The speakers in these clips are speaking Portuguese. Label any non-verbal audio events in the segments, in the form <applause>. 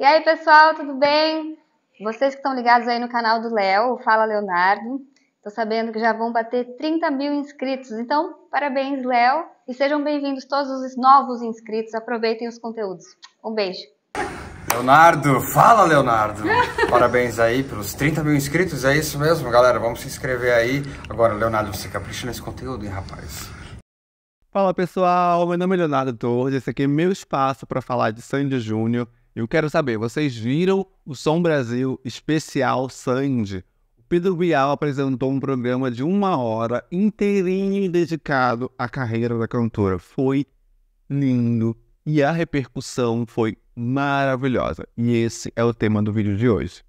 E aí, pessoal, tudo bem? Vocês que estão ligados aí no canal do Léo, Fala Leonardo, estou sabendo que já vão bater 30 mil inscritos. Então, parabéns, Léo, e sejam bem-vindos todos os novos inscritos. Aproveitem os conteúdos. Um beijo. Leonardo, fala Leonardo! <laughs> Parabéns aí pelos 30 mil inscritos, é isso mesmo, galera? Vamos se inscrever aí. Agora, Leonardo, você capricha nesse conteúdo, hein, rapaz? Fala pessoal, meu nome é Leonardo Torres, esse aqui é meu espaço para falar de Sandy Júnior eu quero saber, vocês viram o Som Brasil especial Sandy? O Pedro Bial apresentou um programa de uma hora inteirinho dedicado à carreira da cantora. Foi lindo e a repercussão foi maravilhosa. E esse é o tema do vídeo de hoje.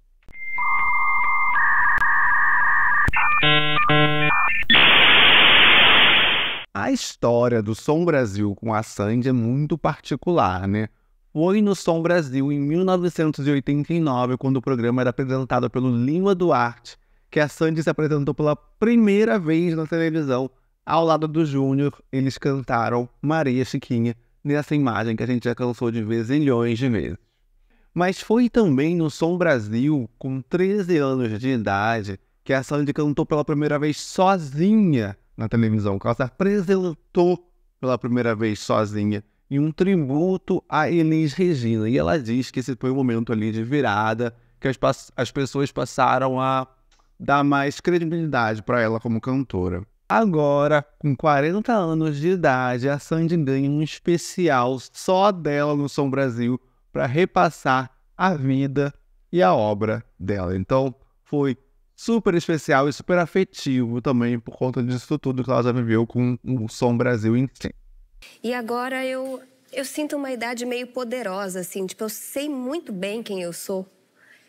A história do Som Brasil com a Sandy é muito particular, né? Foi no Som Brasil, em 1989, quando o programa era apresentado pelo Lima Duarte, que a Sandy se apresentou pela primeira vez na televisão. Ao lado do Júnior, eles cantaram Maria Chiquinha, nessa imagem que a gente já cansou de ver zilhões de vezes. Mas foi também no Som Brasil, com 13 anos de idade, que a Sandy cantou pela primeira vez sozinha na televisão, que ela se apresentou pela primeira vez sozinha e um tributo a Elis Regina. E ela diz que esse foi um momento ali de virada, que as, as pessoas passaram a dar mais credibilidade para ela como cantora. Agora, com 40 anos de idade, a Sandy ganha um especial só dela no Som Brasil para repassar a vida e a obra dela. Então, foi super especial e super afetivo também por conta disso tudo que ela já viveu com o Som Brasil si. E agora eu, eu sinto uma idade meio poderosa, assim, tipo, eu sei muito bem quem eu sou.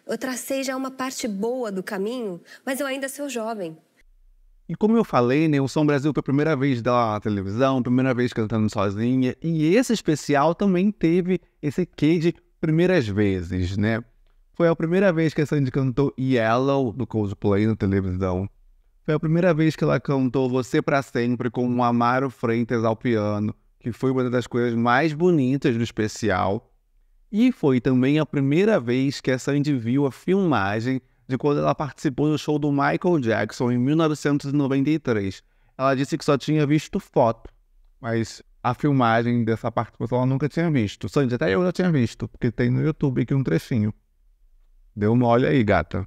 Eu tracei já uma parte boa do caminho, mas eu ainda sou jovem. E como eu falei, né, o Som Brasil foi a primeira vez da televisão, primeira vez cantando sozinha, e esse especial também teve esse quê de primeiras vezes, né? Foi a primeira vez que a Sandy cantou Yellow do Coldplay na televisão. Foi a primeira vez que ela cantou Você para Sempre com o Amaro Freitas ao piano que foi uma das coisas mais bonitas do especial. E foi também a primeira vez que a Sandy viu a filmagem de quando ela participou do show do Michael Jackson em 1993. Ela disse que só tinha visto foto, mas a filmagem dessa participação ela nunca tinha visto. Sandy, até eu já tinha visto, porque tem no YouTube aqui um trechinho. Deu uma olha aí, gata.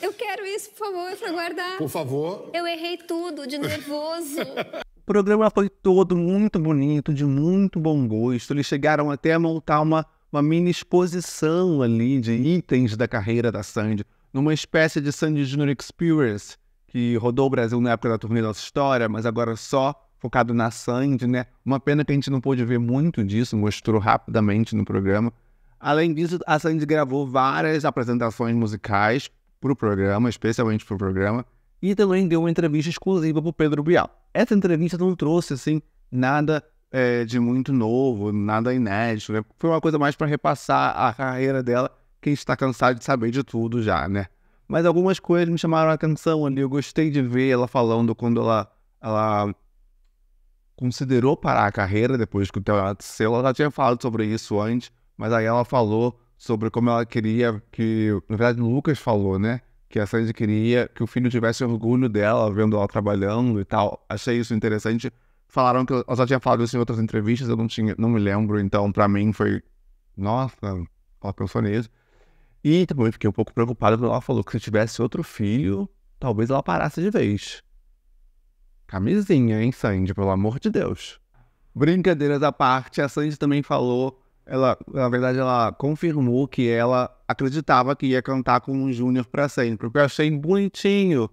Eu quero isso, por favor, para guardar. Por favor. Eu errei tudo, de nervoso. <laughs> o programa foi todo muito bonito, de muito bom gosto. Eles chegaram até a montar uma, uma mini exposição ali de itens da carreira da Sandy, numa espécie de Sandy Junior Experience, que rodou o Brasil na época da turnê Nossa História, mas agora só focado na Sandy, né? Uma pena que a gente não pôde ver muito disso, mostrou rapidamente no programa. Além disso, a Sandy gravou várias apresentações musicais para o programa, especialmente para o programa, e também deu uma entrevista exclusiva para o Pedro Bial. Essa entrevista não trouxe, assim, nada é, de muito novo, nada inédito, né? Foi uma coisa mais para repassar a carreira dela, quem está cansado de saber de tudo já, né? Mas algumas coisas me chamaram a atenção ali, eu gostei de ver ela falando quando ela, ela considerou parar a carreira depois que o Theo seu, ela já tinha falado sobre isso antes, mas aí ela falou sobre como ela queria que. Na verdade, o Lucas falou, né? Que a Sandy queria que o filho tivesse orgulho dela, vendo ela trabalhando e tal. Achei isso interessante. Falaram que ela já tinha falado isso em outras entrevistas, eu não, tinha, não me lembro, então para mim foi. Nossa, ela pensou nisso. E também fiquei um pouco preocupado quando ela falou que se tivesse outro filho, talvez ela parasse de vez. Camisinha, hein, Sandy? Pelo amor de Deus. Brincadeiras à parte, a Sandy também falou ela, na verdade, ela confirmou que ela acreditava que ia cantar com um Júnior para sempre, porque eu achei bonitinho.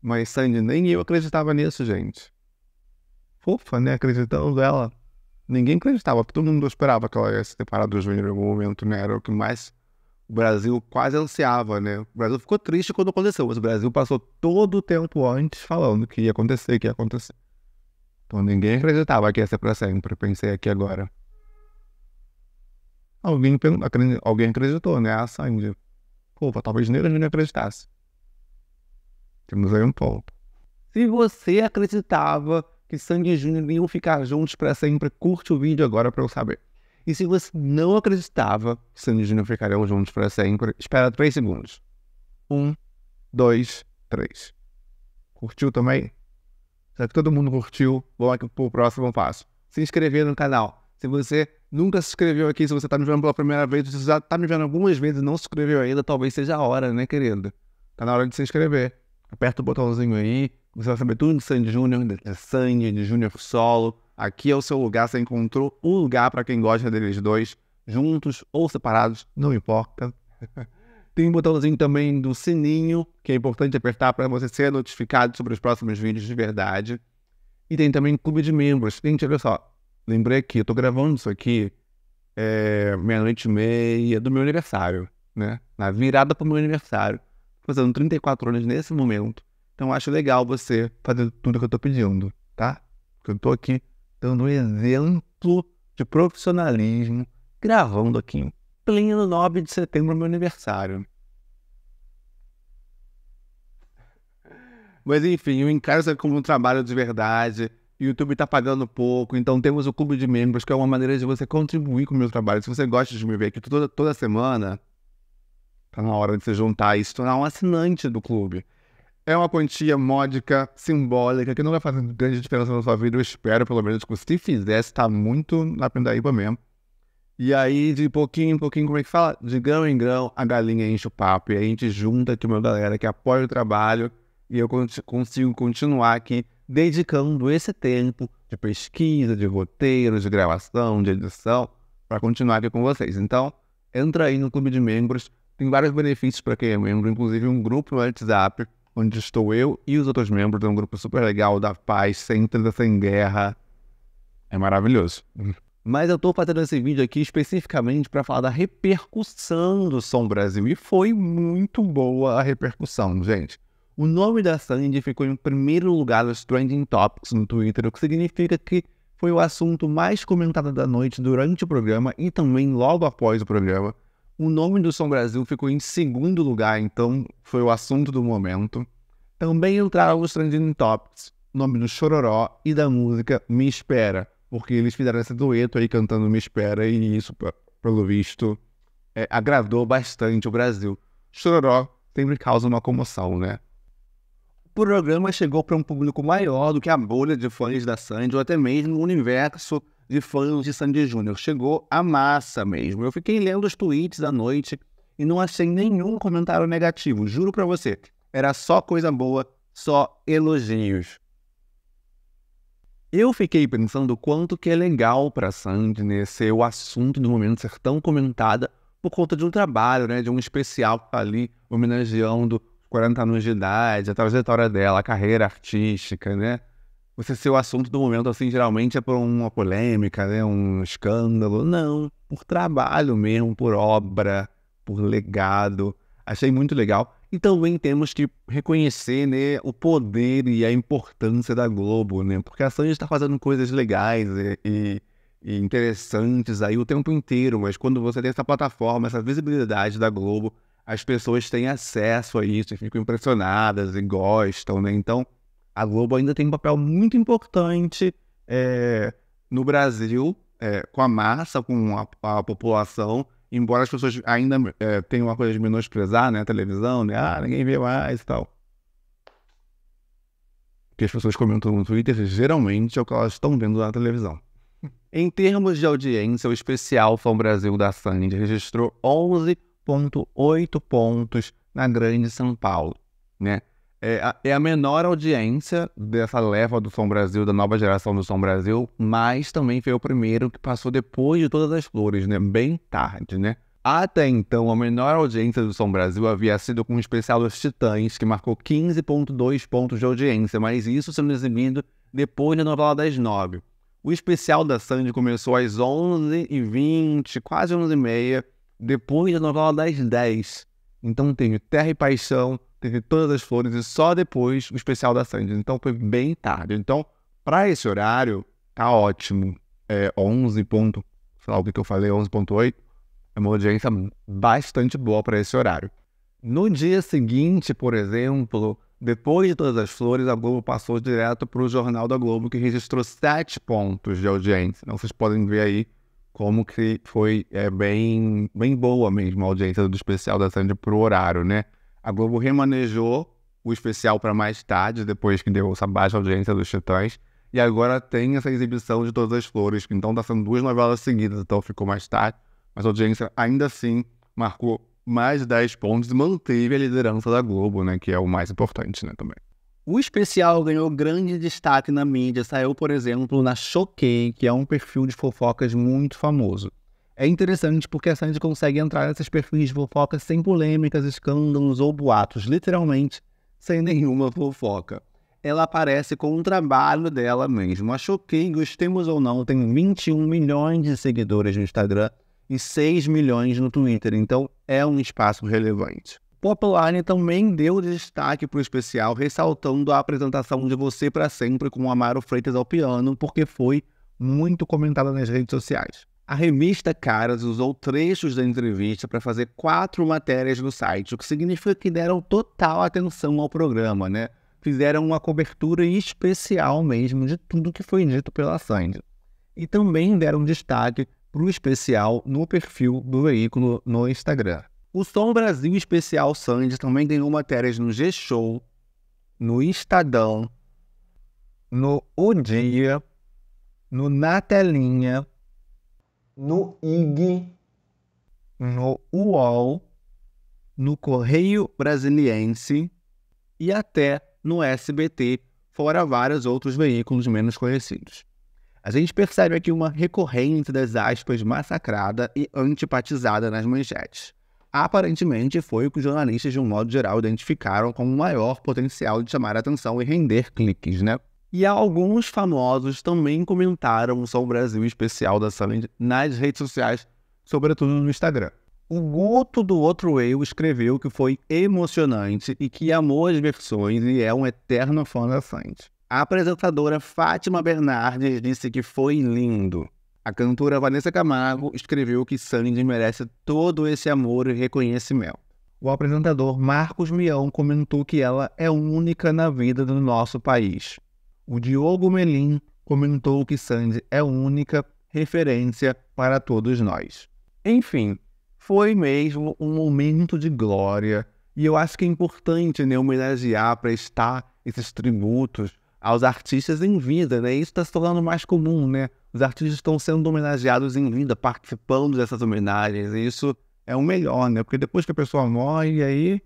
Mas Sandy, nem eu acreditava nisso, gente. Fofa, né? Acreditando ela Ninguém acreditava, porque todo mundo esperava que ela ia se separar do Júnior em algum momento, né? Era o que mais o Brasil quase ansiava, né? O Brasil ficou triste quando aconteceu, mas o Brasil passou todo o tempo antes falando que ia acontecer, que ia acontecer. Então ninguém acreditava que ia ser para sempre, pensei aqui agora alguém, alguém acreditou, né? A ah, Sandy. Pô, talvez nem não acreditasse. Temos aí um ponto. Se você acreditava que Sandy e Júnior iam ficar juntos para sempre, curte o vídeo agora para eu saber. E se você não acreditava que Sandy e Júnior ficariam juntos para sempre, espera 3 segundos. Um, dois, três. Curtiu também? Já que todo mundo curtiu, vamos aqui pro próximo passo. Se inscrever no canal, se você nunca se inscreveu aqui, se você está me vendo pela primeira vez, se você já está me vendo algumas vezes e não se inscreveu ainda, talvez seja a hora, né, querido? Tá na hora de se inscrever. Aperta o botãozinho aí, você vai saber tudo de Sandy Júnior, de Sandy, de Júnior Solo. Aqui é o seu lugar, você encontrou um lugar para quem gosta deles dois, juntos ou separados, não importa. <laughs> Tem um botãozinho também do sininho, que é importante apertar para você ser notificado sobre os próximos vídeos de verdade. E tem também clube de membros. Gente, olha só, lembrei aqui, eu tô gravando isso aqui é, meia-noite e meia do meu aniversário, né? Na virada pro meu aniversário. Fazendo 34 anos nesse momento. Então acho legal você fazer tudo que eu tô pedindo, tá? Porque eu tô aqui dando um exemplo de profissionalismo, gravando aqui em pleno 9 de setembro, meu aniversário. Mas enfim, eu encaro isso como um trabalho de verdade YouTube está pagando pouco, então temos o clube de membros, que é uma maneira de você contribuir com o meu trabalho. Se você gosta de me ver aqui toda, toda semana, tá na hora de se juntar e se tornar um assinante do clube. É uma quantia módica, simbólica, que não vai fazer grande diferença na sua vida, eu espero, pelo menos, que se fizesse, tá muito na pindaíba mesmo. E aí, de pouquinho em pouquinho, como é que fala? De grão em grão, a galinha enche o papo. E a gente junta aqui uma galera que apoia o trabalho e eu consigo continuar aqui dedicando esse tempo de pesquisa, de roteiro, de gravação, de edição, para continuar aqui com vocês. Então, entra aí no clube de membros, tem vários benefícios para quem é membro, inclusive um grupo no WhatsApp, onde estou eu e os outros membros, é um grupo super legal, da paz, sem treta, sem guerra. É maravilhoso. Mas eu estou fazendo esse vídeo aqui especificamente para falar da repercussão do Som Brasil. E foi muito boa a repercussão, gente. O nome da Sandy ficou em primeiro lugar nos trending topics no Twitter, o que significa que foi o assunto mais comentado da noite durante o programa e também logo após o programa. O nome do Som Brasil ficou em segundo lugar, então foi o assunto do momento. Também entraram os trending topics, nome do Chororó e da música Me Espera, porque eles fizeram esse dueto aí cantando Me Espera e isso, pelo visto, é, agradou bastante o Brasil. Chororó sempre causa uma comoção, né? programa chegou para um público maior do que a bolha de fãs da Sandy ou até mesmo o universo de fãs de Sandy Júnior. Chegou a massa mesmo. Eu fiquei lendo os tweets à noite e não achei nenhum comentário negativo, juro para você. Era só coisa boa, só elogios. Eu fiquei pensando o quanto que é legal para Sandy né, ser o assunto do momento, ser tão comentada por conta de um trabalho, né, de um especial ali homenageando 40 anos de idade, a trajetória dela, a carreira artística, né? Você ser o assunto do momento, assim, geralmente é por uma polêmica, né? Um escândalo. Não, por trabalho mesmo, por obra, por legado. Achei muito legal. E também temos que reconhecer né, o poder e a importância da Globo, né? Porque a Sandy está fazendo coisas legais e, e, e, interessantes aí o tempo inteiro, mas quando você tem essa plataforma, essa visibilidade da Globo, as pessoas têm acesso a isso, ficam impressionadas e gostam, né? Então, a Globo ainda tem um papel muito importante é, no Brasil, é, com a massa, com a, a, população, embora as pessoas ainda é, tenham uma coisa de menosprezar, né? A televisão, né? Ah, ninguém vê mais e tal. O que as pessoas comentam no Twitter, geralmente é o que elas estão vendo na televisão. Em termos de audiência, o especial Fã Brasil da Sandy registrou 11 1,8 pontos na Grande São Paulo. Né? É, a, é a menor audiência dessa leva do Som Brasil, da nova geração do Som Brasil, mas também foi o primeiro que passou depois de Todas as Flores, né? bem tarde. Né? Até então, a menor audiência do Som Brasil havia sido com o especial dos Titãs, que marcou 15,2 pontos de audiência, mas isso sendo exibido depois da novela das nove. O especial da Sandy começou às 11h20, quase 11h30, depois da novela das 10. Então teve Terra e Paixão, teve Todas as Flores e só depois o especial da Sandy. Então foi bem tarde. Então, para esse horário, tá ótimo. É 11 ponto, sei lá o que, eu falei, 11.8. É uma audiência bastante boa para esse horário. No dia seguinte, por exemplo, depois de Todas as Flores, a Globo passou direto para o Jornal da Globo, que registrou 7 pontos de audiência. Então vocês podem ver aí como que foi é, bem, bem boa mesmo a audiência do especial da Sandy pro horário, né? A Globo remanejou o especial para mais tarde, depois que deu essa baixa audiência dos Titãs. E agora tem essa exibição de Todas as Flores, que então está sendo duas novelas seguidas, então ficou mais tarde. Mas a audiência, ainda assim, marcou mais 10 pontos e manteve a liderança da Globo, né? Que é o mais importante, né, também. O especial ganhou grande destaque na mídia, saiu, por exemplo, na Choquei, que é um perfil de fofocas muito famoso. É interessante porque a Sandy consegue entrar nesses perfis de fofocas sem polêmicas, escândalos ou boatos, literalmente sem nenhuma fofoca. Ela aparece com o trabalho dela mesma. A Choquei, gostemos ou não, tem 21 milhões de seguidores no Instagram e 6 milhões no Twitter, então é um espaço relevante. Popline também deu destaque para o especial, ressaltando a apresentação de Você para Sempre com Amaro Freitas ao piano, porque foi muito comentada nas redes sociais. A revista Caras usou trechos da entrevista para fazer quatro matérias no site, o que significa que deram total atenção ao programa, né? Fizeram uma cobertura especial mesmo de tudo que foi dito pela Sandy. E também deram destaque para o especial no perfil do veículo no Instagram. O Som Brasil Especial Sandy também ganhou matérias no G-Show, no Estadão, no O Dia, no Na Telinha, no IG, no UOL, no Correio Brasiliense e até no SBT, fora vários outros veículos menos conhecidos. A gente percebe aqui uma recorrente das aspas massacrada e antipatizada nas manchetes aparentemente foi o que os jornalistas, de um modo geral, identificaram como o maior potencial de chamar atenção e render cliques, né? E alguns famosos também comentaram sobre o Brasil especial da Sandy nas redes sociais, sobretudo no Instagram. O Guto do Outro Eu escreveu que foi emocionante e que amou as versões e é um eterno fã da Sandy. A apresentadora Fátima Bernardes disse que foi lindo. A cantora Vanessa Camargo escreveu que Sandy merece todo esse amor e reconhecimento. O apresentador Marcos Mião comentou que ela é única na vida do nosso país. O Diogo Melim comentou que Sandy é única referência para todos nós. Enfim, foi mesmo um momento de glória e eu acho que é importante né, homenagear, prestar esses tributos aos artistas em vida, né? Isso está se tornando mais comum, né? Os artistas estão sendo homenageados em vida, participando dessas homenagens, e isso é o melhor, né? Porque depois que a pessoa morre, aí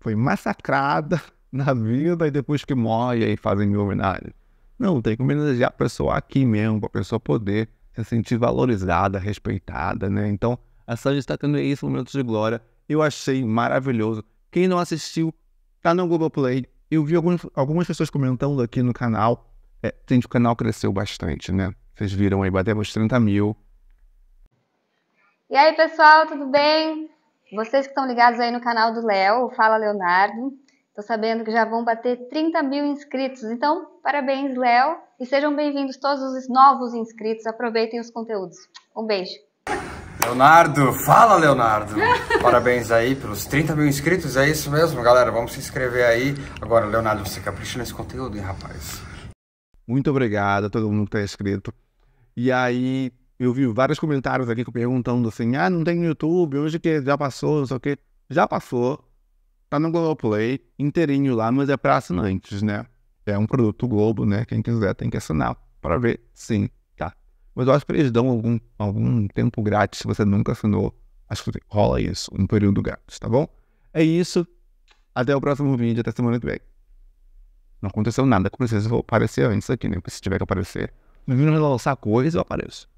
foi massacrada <laughs> na vida, e depois que morre, aí fazem mil homenagens. Não, tem que homenagear a pessoa aqui mesmo, para a pessoa poder se sentir valorizada, respeitada, né? Então, a Sandy está tendo isso, momentos de glória. Eu achei maravilhoso. Quem não assistiu, tá no Google Play eu vi algumas pessoas comentando aqui no canal. É, que o canal cresceu bastante, né? Vocês viram aí, batemos 30 mil. E aí, pessoal, tudo bem? Vocês que estão ligados aí no canal do Léo, Fala Leonardo. Estou sabendo que já vão bater 30 mil inscritos. Então, parabéns, Léo. E sejam bem-vindos todos os novos inscritos. Aproveitem os conteúdos. Um beijo. Leonardo, fala Leonardo! Parabéns aí pelos 30 mil inscritos, é isso mesmo, galera. Vamos se inscrever aí. Agora, Leonardo, você capricha nesse conteúdo, hein, rapaz? Muito obrigado a todo mundo que está inscrito. E aí, eu vi vários comentários aqui perguntando assim: ah, não tem no YouTube, hoje que já passou, não sei o quê. Já passou, tá no Globoplay, inteirinho lá, mas é para assinantes, né? É um produto Globo, né? Quem quiser tem que assinar para ver, sim. Mas eu acho que eles dão algum, algum tempo grátis se você nunca assinou. Acho que rola isso, um período grátis, tá bom? É isso. Até o próximo vídeo, até semana que vem. Não aconteceu nada, com certeza vou aparecer antes aqui, né? Se tiver que aparecer. Mas não lançar coisa, eu apareço.